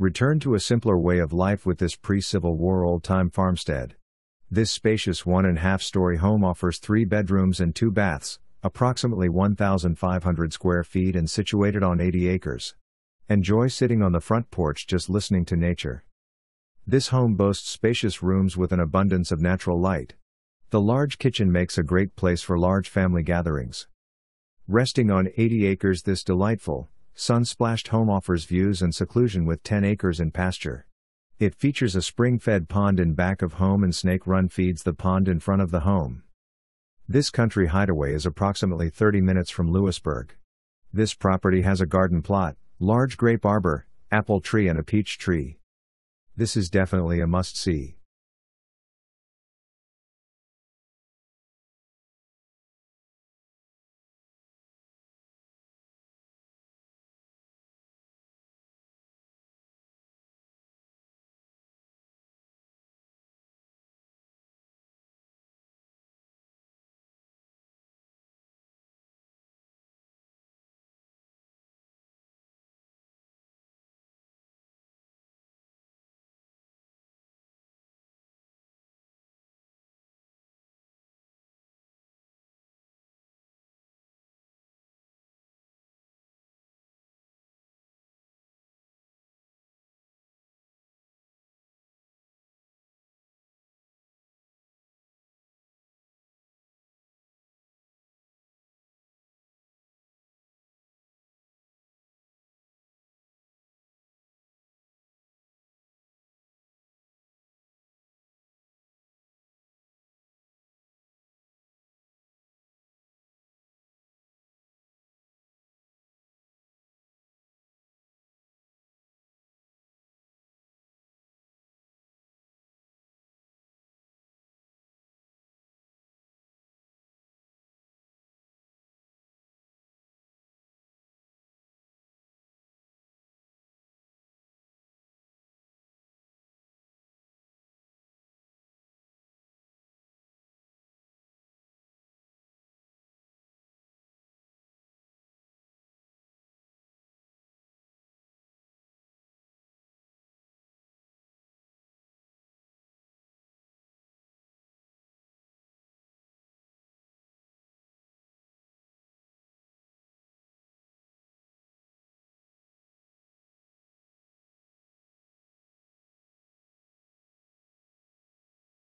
Return to a simpler way of life with this pre Civil War old time farmstead. This spacious one and a half story home offers three bedrooms and two baths, approximately 1,500 square feet and situated on 80 acres. Enjoy sitting on the front porch just listening to nature. This home boasts spacious rooms with an abundance of natural light. The large kitchen makes a great place for large family gatherings. Resting on 80 acres, this delightful, Sun-splashed home offers views and seclusion with 10 acres and pasture. It features a spring-fed pond in back of home and Snake Run feeds the pond in front of the home. This country hideaway is approximately 30 minutes from Lewisburg. This property has a garden plot, large grape arbor, apple tree and a peach tree. This is definitely a must-see.